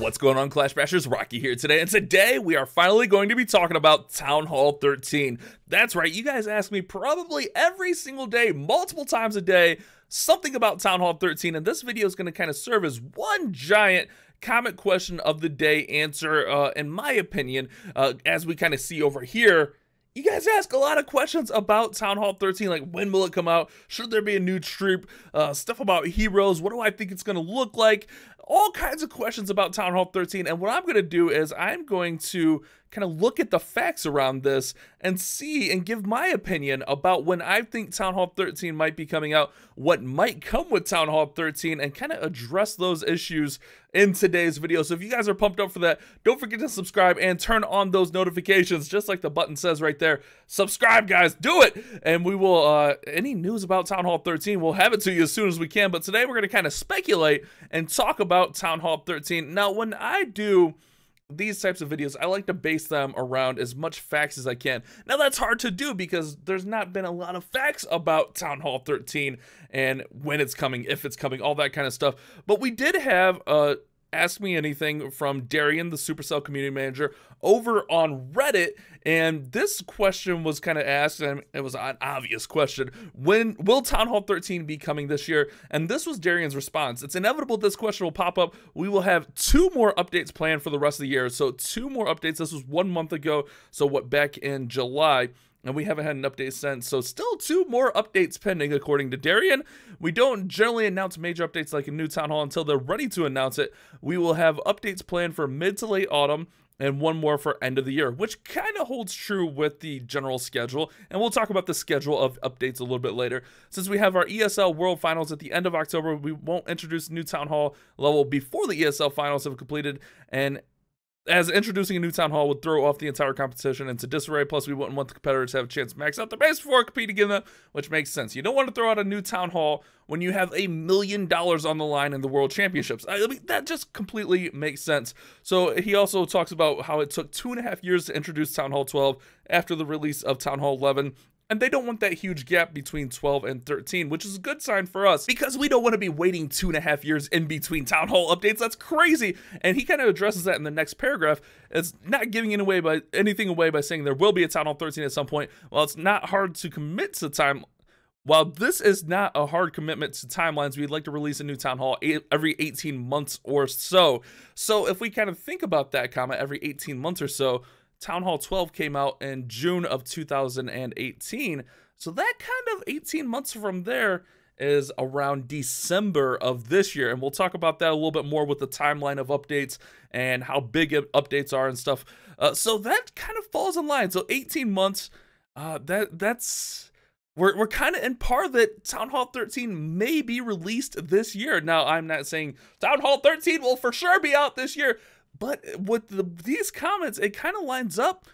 What's going on, Clash Bashers? Rocky here today, and today we are finally going to be talking about Town Hall 13. That's right, you guys ask me probably every single day, multiple times a day, something about Town Hall 13, and this video is going to kind of serve as one giant comment question of the day answer, uh, in my opinion, uh, as we kind of see over here you guys ask a lot of questions about Town Hall 13, like when will it come out? Should there be a new troop? Uh, stuff about heroes. What do I think it's going to look like? all kinds of questions about Town Hall 13. And what I'm going to do is I'm going to kind of look at the facts around this and see and give my opinion about when I think Town Hall 13 might be coming out, what might come with Town Hall 13, and kind of address those issues in today's video. So if you guys are pumped up for that, don't forget to subscribe and turn on those notifications, just like the button says right there. Subscribe, guys, do it! And we will, uh, any news about Town Hall 13, we'll have it to you as soon as we can. But today we're going to kind of speculate and talk about Town Hall 13. Now, when I do these types of videos, I like to base them around as much facts as I can. Now, that's hard to do because there's not been a lot of facts about Town Hall 13 and when it's coming, if it's coming, all that kind of stuff. But we did have a Ask Me Anything from Darian, the Supercell community manager, over on Reddit. And this question was kind of asked, and it was an obvious question. When will Town Hall 13 be coming this year? And this was Darian's response. It's inevitable this question will pop up. We will have two more updates planned for the rest of the year. So, two more updates. This was one month ago. So, what back in July? and we haven't had an update since. So still two more updates pending, according to Darian. We don't generally announce major updates like a new town hall until they're ready to announce it. We will have updates planned for mid to late autumn and one more for end of the year, which kind of holds true with the general schedule. And we'll talk about the schedule of updates a little bit later. Since we have our ESL World Finals at the end of October, we won't introduce new Town Hall level before the ESL Finals have completed. And as introducing a new town hall would throw off the entire competition into disarray. Plus, we wouldn't want the competitors to have a chance to max out their base before competing in them, which makes sense. You don't want to throw out a new town hall when you have a million dollars on the line in the world championships. I mean, that just completely makes sense. So he also talks about how it took two and a half years to introduce Town Hall 12 after the release of Town Hall 11, and they don't want that huge gap between 12 and 13, which is a good sign for us because we don't want to be waiting two and a half years in between town hall updates. That's crazy. And he kind of addresses that in the next paragraph. It's not giving it away by anything away by saying there will be a town hall 13 at some point. Well, it's not hard to commit to time while this is not a hard commitment to timelines, we'd like to release a new town hall every 18 months or so. So if we kind of think about that comment every 18 months or so, Town Hall 12 came out in June of 2018. So that kind of 18 months from there is around December of this year. And we'll talk about that a little bit more with the timeline of updates and how big updates are and stuff. Uh, so that kind of falls in line. So 18 months, uh, that that's we're, we're kind of in par that Town Hall 13 may be released this year. Now, I'm not saying Town Hall 13 will for sure be out this year, but with the, these comments, it kind of lines up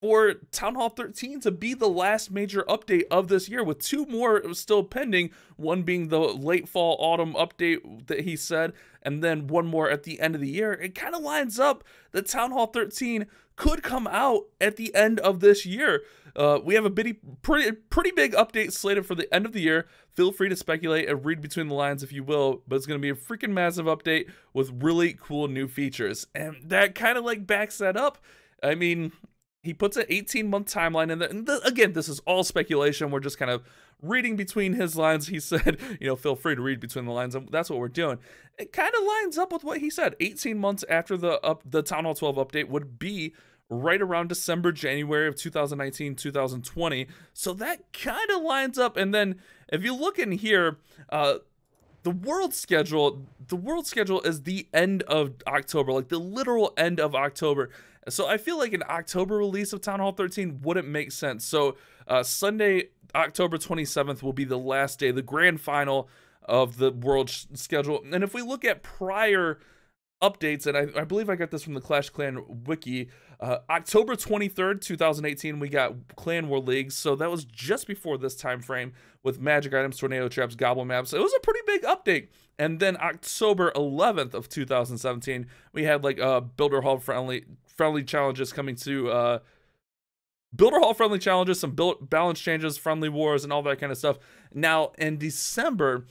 for Town Hall 13 to be the last major update of this year, with two more still pending. One being the late fall autumn update that he said, and then one more at the end of the year. It kind of lines up that Town Hall 13 could come out at the end of this year. Uh, we have a bitty, pretty, pretty big update slated for the end of the year. Feel free to speculate and read between the lines if you will, but it's going to be a freaking massive update with really cool new features. And that kind of like backs that up. I mean, he puts an 18 month timeline in there. And again, this is all speculation. We're just kind of reading between his lines. He said, you know, feel free to read between the lines. and That's what we're doing. It kind of lines up with what he said. 18 months after the up the Town Hall 12 update would be right around December, January of 2019, 2020. So that kind of lines up. And then if you look in here, uh, the world schedule, the world schedule is the end of October, like the literal end of October. So I feel like an October release of Town Hall 13 wouldn't make sense. So uh, Sunday, October 27th, will be the last day, the grand final of the world schedule. And if we look at prior updates, and I, I, believe I got this from the Clash Clan wiki. Uh, October 23rd, 2018, we got Clan War Leagues, so that was just before this time frame with Magic Items, Tornado Traps, Goblin Maps. It was a pretty big update. And then October 11th of 2017, we had like a Builder Hall friendly friendly challenges coming to uh, Builder Hall friendly challenges, some build, balance changes, friendly wars, and all that kind of stuff. Now, in December,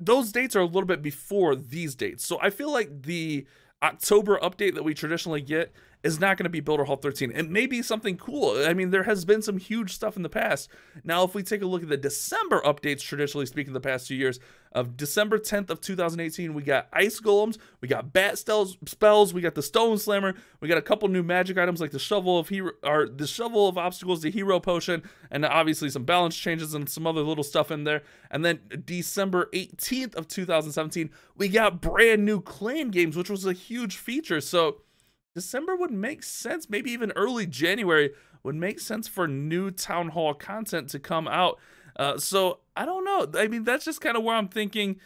those dates are a little bit before these dates. So I feel like the October update that we traditionally get is not going to be Builder Hall 13. It may be something cool. I mean, there has been some huge stuff in the past. Now, if we take a look at the December updates, traditionally speaking, the past two years, of December 10th of 2018, we got Ice Golems, we got Bat Spells, spells we got the Stone Slammer, we got a couple new magic items like the Shovel of Hero, or the Shovel of Obstacles, the Hero Potion, and obviously some balance changes and some other little stuff in there. And then December 18th of 2017, we got brand new clan games, which was a huge feature. So, December would make sense, maybe even early January would make sense for new town hall content to come out. Uh, so I don't know. I mean, that's just kind of where I'm thinking,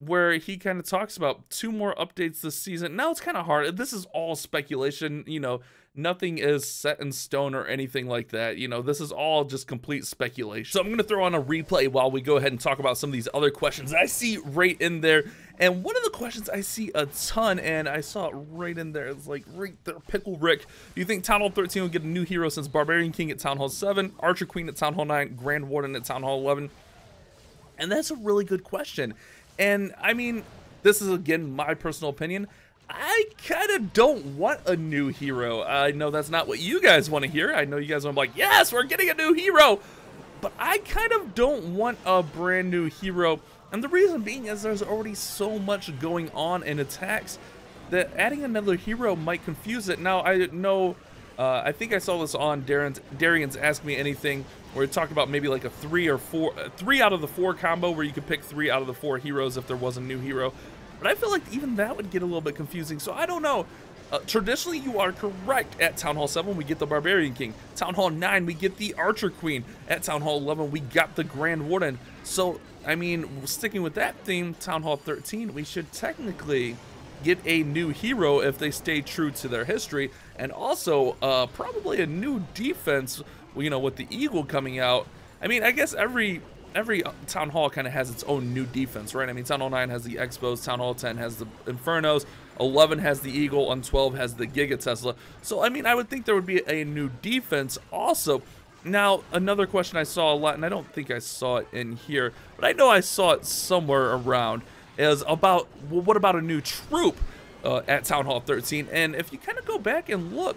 where he kind of talks about two more updates this season. Now it's kind of hard. This is all speculation. You know, nothing is set in stone or anything like that. You know, this is all just complete speculation. So I'm going to throw on a replay while we go ahead and talk about some of these other questions I see right in there. And one of the questions I see a ton, and I saw it right in there, it's like right there, Pickle Rick. Do you think Town Hall 13 will get a new hero since Barbarian King at Town Hall 7, Archer Queen at Town Hall 9, Grand Warden at Town Hall 11? And that's a really good question. And I mean, this is again my personal opinion. I kind of don't want a new hero. I know that's not what you guys want to hear. I know you guys want to be like, yes, we're getting a new hero. But I kind of don't want a brand new hero. And the reason being is there's already so much going on in attacks that adding another hero might confuse it. Now, I know, uh, I think I saw this on Darren's, Darian's Ask Me Anything, where we talk about maybe like a three or four, three out of the four combo where you could pick three out of the four heroes if there was a new hero. But I feel like even that would get a little bit confusing, so I don't know. Uh, traditionally, you are correct. At Town Hall 7, we get the Barbarian King. Town Hall 9, we get the Archer Queen. At Town Hall 11, we got the Grand Warden. So, I mean, sticking with that theme, Town Hall 13, we should technically get a new hero if they stay true to their history. And also, uh, probably a new defense, you know, with the Eagle coming out. I mean, I guess every every town hall kind of has its own new defense, right? I mean, Town Hall 9 has the Expos, Town Hall 10 has the Infernos, 11 has the Eagle, and 12 has the Giga Tesla. So, I mean, I would think there would be a new defense also. Now, another question I saw a lot, and I don't think I saw it in here, but I know I saw it somewhere around, is about, well, what about a new troop uh, at Town Hall 13? And if you kind of go back and look,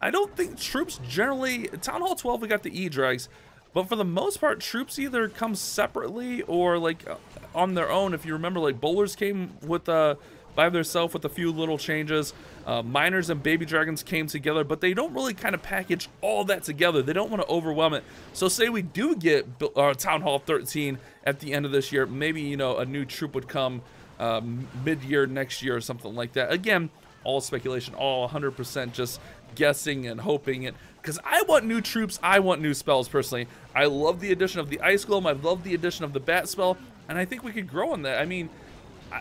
I don't think troops generally, Town Hall 12, we got the E-Drags, but for the most part, troops either come separately or like uh, on their own. If you remember, like bowlers came with uh, by themselves with a few little changes. Uh, miners and baby dragons came together, but they don't really kind of package all that together. They don't want to overwhelm it. So say we do get uh, Town Hall 13 at the end of this year, maybe, you know, a new troop would come um, mid-year next year or something like that. Again, all speculation, all 100% just guessing and hoping and because I want new troops, I want new spells personally. I love the addition of the ice golem, I love the addition of the bat spell, and I think we could grow on that. I mean,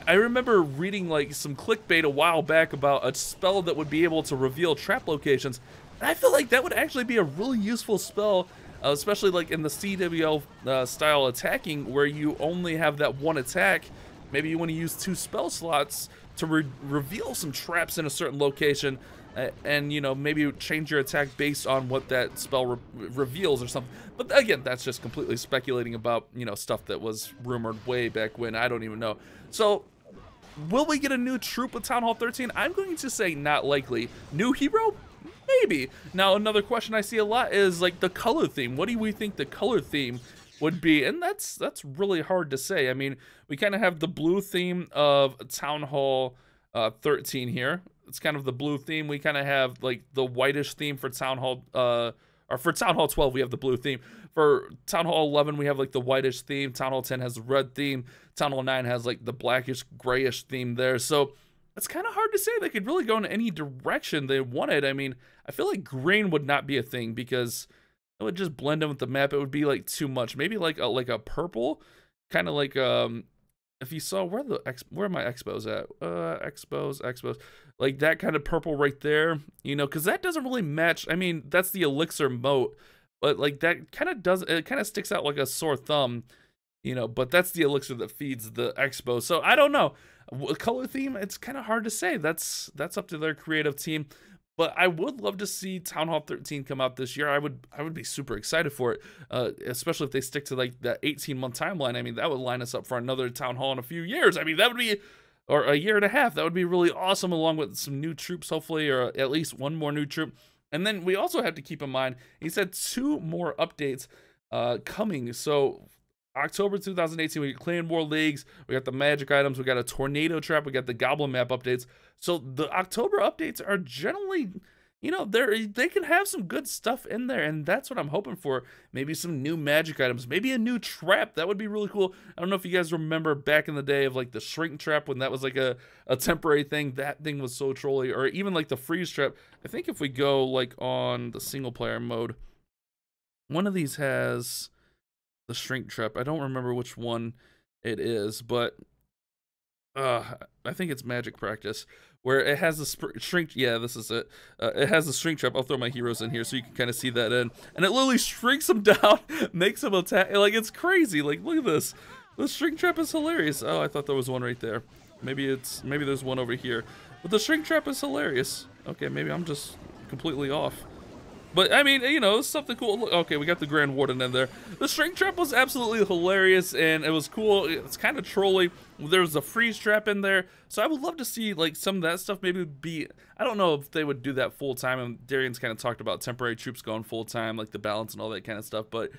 I remember reading like some clickbait a while back about a spell that would be able to reveal trap locations, and I feel like that would actually be a really useful spell, uh, especially like in the CWL uh, style attacking where you only have that one attack. Maybe you want to use two spell slots to re reveal some traps in a certain location and you know maybe change your attack based on what that spell re reveals or something but again that's just completely speculating about you know stuff that was rumored way back when i don't even know so will we get a new troop with town hall 13 i'm going to say not likely new hero maybe now another question i see a lot is like the color theme what do we think the color theme would be, and that's that's really hard to say. I mean, we kind of have the blue theme of Town Hall uh, 13 here. It's kind of the blue theme. We kind of have like the whitish theme for Town Hall. Uh, or for Town Hall 12, we have the blue theme. For Town Hall 11, we have like the whitish theme. Town Hall 10 has the red theme. Town Hall 9 has like the blackish, grayish theme there. So it's kind of hard to say they could really go in any direction they wanted. I mean, I feel like green would not be a thing because it would just blend in with the map. It would be like too much. Maybe like a, like a purple, kind of like um, if you saw where the ex, where my expos at? Uh, expos, expos, like that kind of purple right there. You know, because that doesn't really match. I mean, that's the elixir moat, but like that kind of does. It kind of sticks out like a sore thumb. You know, but that's the elixir that feeds the expo. So I don't know. Color theme, it's kind of hard to say. That's that's up to their creative team. But I would love to see Town Hall 13 come out this year. I would I would be super excited for it, uh, especially if they stick to like that 18 month timeline. I mean, that would line us up for another Town Hall in a few years. I mean, that would be or a year and a half. That would be really awesome, along with some new troops, hopefully, or at least one more new troop. And then we also have to keep in mind he said two more updates uh, coming. So October 2018, we clan more leagues. We got the magic items. We got a tornado trap. We got the goblin map updates. So the October updates are generally, you know, they they can have some good stuff in there, and that's what I'm hoping for. Maybe some new magic items. Maybe a new trap. That would be really cool. I don't know if you guys remember back in the day of like the shrink trap when that was like a a temporary thing. That thing was so trolly, or even like the freeze trap. I think if we go like on the single player mode, one of these has the shrink trap. I don't remember which one it is, but uh, I think it's magic practice where it has the shrink. Yeah, this is it. Uh, it has the shrink trap. I'll throw my heroes in here so you can kind of see that in. And it literally shrinks them down, makes them attack. Like it's crazy. Like look at this. The shrink trap is hilarious. Oh, I thought there was one right there. Maybe it's maybe there's one over here. But the shrink trap is hilarious. Okay, maybe I'm just completely off. But I mean, you know, something cool. Okay, we got the Grand Warden in there. The string trap was absolutely hilarious, and it was cool. It's kind of trolly. There was a freeze trap in there, so I would love to see like some of that stuff. Maybe be I don't know if they would do that full time. And Darian's kind of talked about temporary troops going full time, like the balance and all that kind of stuff. But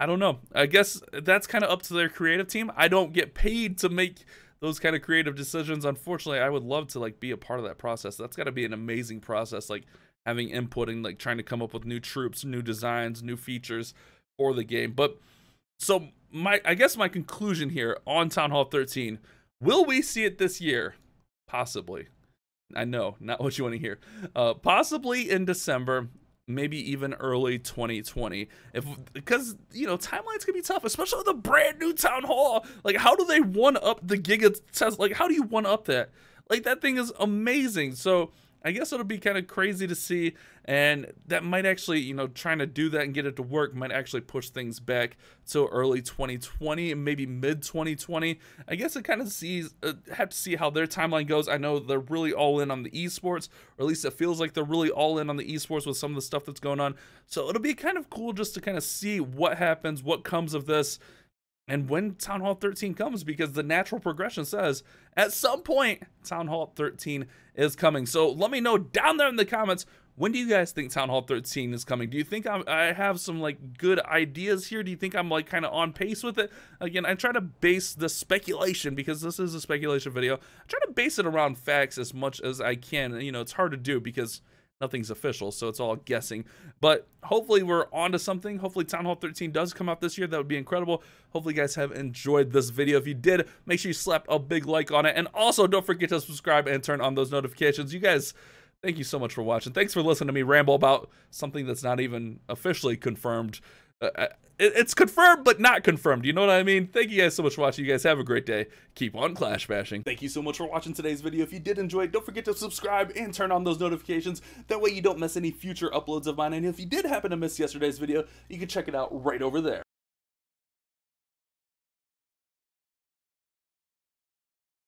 I don't know. I guess that's kind of up to their creative team. I don't get paid to make those kind of creative decisions. Unfortunately, I would love to like be a part of that process. That's got to be an amazing process. Like having input and like trying to come up with new troops, new designs, new features for the game. But so my I guess my conclusion here on Town Hall 13, will we see it this year? Possibly. I know, not what you want to hear. Uh, possibly in December, maybe even early 2020. If because you know timelines can be tough, especially with a brand new town hall. Like how do they one up the giga test? Like how do you one up that? Like that thing is amazing. So I guess it'll be kind of crazy to see, and that might actually, you know, trying to do that and get it to work might actually push things back to early 2020 and maybe mid 2020. I guess it kind of sees uh, have to see how their timeline goes. I know they're really all in on the esports, or at least it feels like they're really all in on the esports with some of the stuff that's going on. So it'll be kind of cool just to kind of see what happens, what comes of this and when Town Hall 13 comes, because the natural progression says at some point Town Hall 13 is coming. So let me know down there in the comments when do you guys think Town Hall 13 is coming? Do you think I'm, i have some like good ideas here? Do you think I'm like kind of on pace with it? Again, I try to base the speculation because this is a speculation video. I try to base it around facts as much as I can. You know, it's hard to do because nothing's official, so it's all guessing. But hopefully we're on to something. Hopefully Town Hall 13 does come out this year. That would be incredible. Hopefully you guys have enjoyed this video. If you did, make sure you slap a big like on it. And also don't forget to subscribe and turn on those notifications. You guys, thank you so much for watching. Thanks for listening to me ramble about something that's not even officially confirmed. Uh, uh, it, it's confirmed, but not confirmed. You know what I mean? Thank you guys so much for watching. You guys have a great day. Keep on clash bashing. Thank you so much for watching today's video. If you did enjoy it, don't forget to subscribe and turn on those notifications. That way you don't miss any future uploads of mine. And if you did happen to miss yesterday's video, you can check it out right over there.